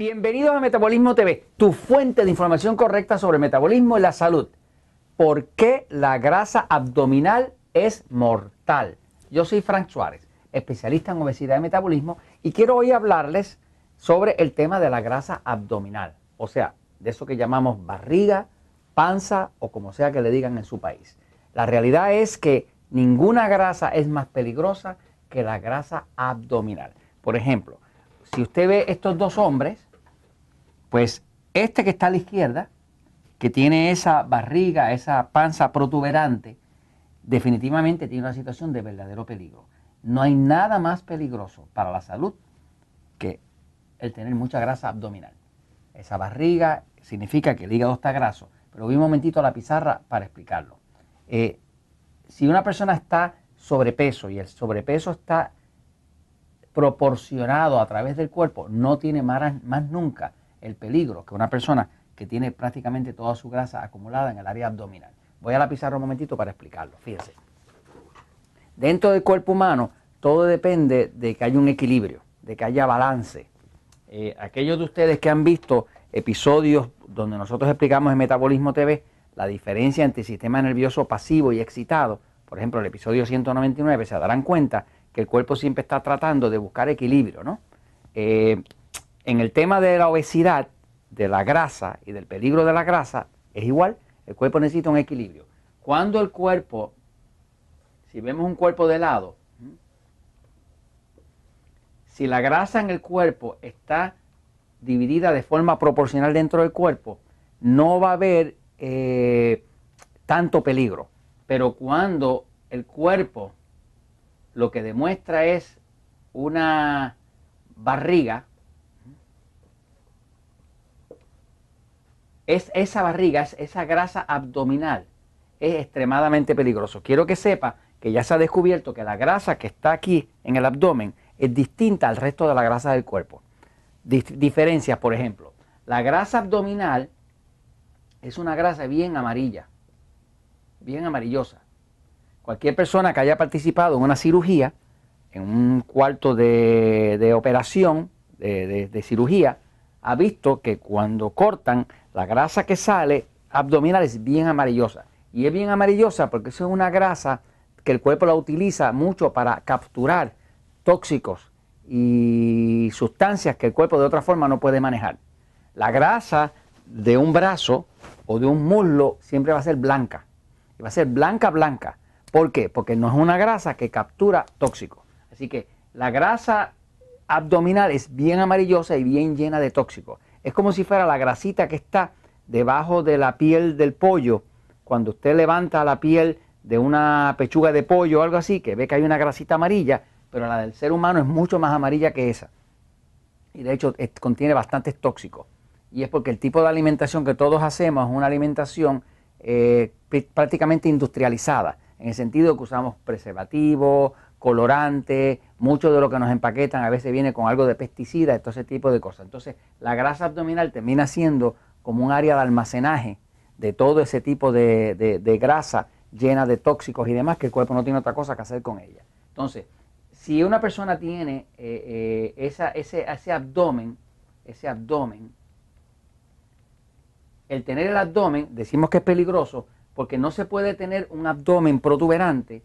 Bienvenidos a Metabolismo TV, tu fuente de información correcta sobre metabolismo y la salud. ¿Por qué la grasa abdominal es mortal? Yo soy Frank Suárez, especialista en obesidad y metabolismo, y quiero hoy hablarles sobre el tema de la grasa abdominal, o sea, de eso que llamamos barriga, panza o como sea que le digan en su país. La realidad es que ninguna grasa es más peligrosa que la grasa abdominal. Por ejemplo, si usted ve estos dos hombres, pues este que está a la izquierda, que tiene esa barriga, esa panza protuberante, definitivamente tiene una situación de verdadero peligro. No hay nada más peligroso para la salud que el tener mucha grasa abdominal. Esa barriga significa que el hígado está graso, pero voy un momentito a la pizarra para explicarlo. Eh, si una persona está sobrepeso y el sobrepeso está proporcionado a través del cuerpo, no tiene más nunca el peligro que una persona que tiene prácticamente toda su grasa acumulada en el área abdominal. Voy a la pizarra un momentito para explicarlo, fíjense. Dentro del cuerpo humano todo depende de que haya un equilibrio, de que haya balance. Eh, aquellos de ustedes que han visto episodios donde nosotros explicamos en Metabolismo TV la diferencia entre sistema nervioso pasivo y excitado, por ejemplo el episodio 199, se darán cuenta que el cuerpo siempre está tratando de buscar equilibrio, ¿no? Eh, en el tema de la obesidad, de la grasa y del peligro de la grasa, es igual. El cuerpo necesita un equilibrio. Cuando el cuerpo, si vemos un cuerpo de lado, ¿Mm? si la grasa en el cuerpo está dividida de forma proporcional dentro del cuerpo, no va a haber eh, tanto peligro. Pero cuando el cuerpo lo que demuestra es una barriga, es esa barriga, esa grasa abdominal, es extremadamente peligroso. Quiero que sepa que ya se ha descubierto que la grasa que está aquí en el abdomen es distinta al resto de la grasa del cuerpo. diferencias, por ejemplo, la grasa abdominal es una grasa bien amarilla, bien amarillosa. Cualquier persona que haya participado en una cirugía, en un cuarto de, operación, de cirugía, ha visto que cuando cortan, la grasa que sale abdominal es bien amarillosa. Y es bien amarillosa porque eso es una grasa que el cuerpo la utiliza mucho para capturar tóxicos y sustancias que el cuerpo de otra forma no puede manejar. La grasa de un brazo o de un muslo siempre va a ser blanca. Y va a ser blanca, blanca. ¿Por qué? Porque no es una grasa que captura tóxicos. Así que la grasa abdominal es bien amarillosa y bien llena de tóxicos. Es como si fuera la grasita que está debajo de la piel del pollo. Cuando usted levanta la piel de una pechuga de pollo o algo así, que ve que hay una grasita amarilla, pero la del ser humano es mucho más amarilla que esa. Y de hecho contiene bastantes tóxicos. Y es porque el tipo de alimentación que todos hacemos es una alimentación eh, prácticamente industrializada, en el sentido que usamos preservativos, colorante, mucho de lo que nos empaquetan a veces viene con algo de pesticida, todo ese tipo de cosas. Entonces, la grasa abdominal termina siendo como un área de almacenaje de todo ese tipo de, grasa llena de tóxicos y demás que el cuerpo no tiene otra cosa que hacer con ella. Entonces, si una persona tiene eh, eh, ese, ese abdomen, ese abdomen, el tener el abdomen, decimos que es peligroso, porque no se puede tener un abdomen protuberante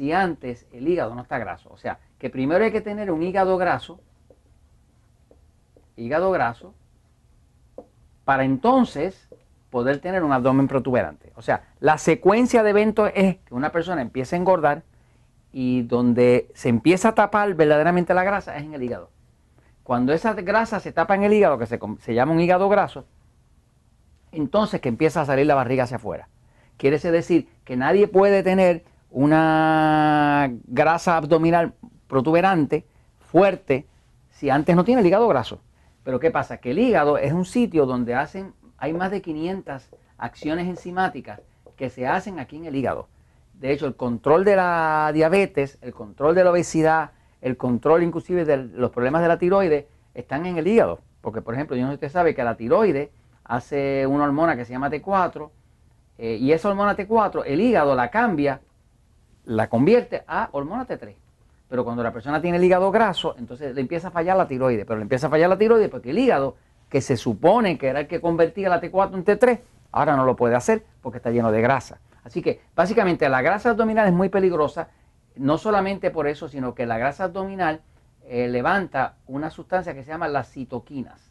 si antes el hígado no está graso. O sea, que primero hay que tener un hígado graso, hígado graso, para entonces poder tener un abdomen protuberante. O sea, la secuencia de eventos es que una persona empieza a engordar y donde se empieza a tapar verdaderamente la grasa es en el hígado. Cuando esa grasa se tapa en el hígado, que se, se llama un hígado graso, entonces que empieza a salir la barriga hacia afuera. Quiere decir que nadie puede tener una grasa abdominal protuberante, fuerte, si antes no tiene el hígado graso. Pero ¿qué pasa? Que el hígado es un sitio donde hacen, hay más de 500 acciones enzimáticas que se hacen aquí en el hígado. De hecho, el control de la diabetes, el control de la obesidad, el control inclusive de los problemas de la tiroides están en el hígado. Porque, por ejemplo, yo no sé usted sabe que la tiroides hace una hormona que se llama T4 eh, y esa hormona T4, el hígado la cambia la convierte a hormona T3. Pero cuando la persona tiene hígado graso, entonces le empieza a fallar la tiroides. Pero le empieza a fallar la tiroides porque el hígado, que se supone que era el que convertía la T4 en T3, ahora no lo puede hacer porque está lleno de grasa. Así que básicamente la grasa abdominal es muy peligrosa, no solamente por eso, sino que la grasa abdominal eh, levanta una sustancia que se llama las citoquinas.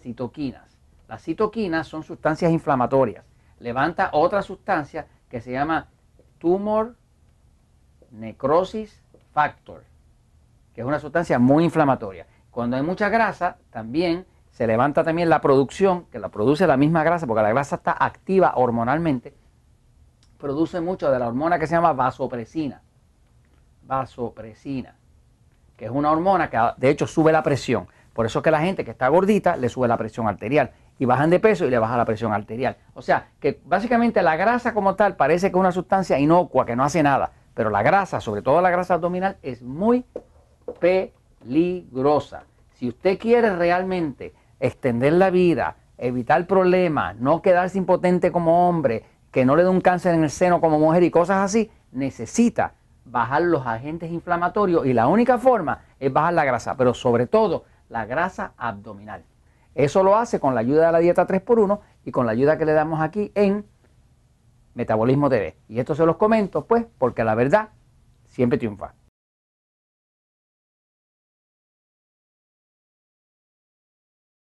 Citoquinas. Las citoquinas son sustancias inflamatorias. Levanta otra sustancia que se llama tumor necrosis factor, que es una sustancia muy inflamatoria. Cuando hay mucha grasa, también se levanta también la producción, que la produce la misma grasa, porque la grasa está activa hormonalmente, produce mucho de la hormona que se llama vasopresina. Vasopresina, que es una hormona que de hecho sube la presión. Por eso es que la gente que está gordita le sube la presión arterial y bajan de peso y le baja la presión arterial. O sea, que básicamente la grasa como tal parece que es una sustancia inocua, que no hace nada, pero la grasa, sobre todo la grasa abdominal, es muy peligrosa. Si usted quiere realmente extender la vida, evitar problemas, no quedarse impotente como hombre, que no le dé un cáncer en el seno como mujer y cosas así, necesita bajar los agentes inflamatorios y la única forma es bajar la grasa, pero sobre todo la grasa abdominal. Eso lo hace con la ayuda de la dieta 3x1 y con la ayuda que le damos aquí en Metabolismo TV. Y esto se los comento, pues, porque la verdad siempre triunfa.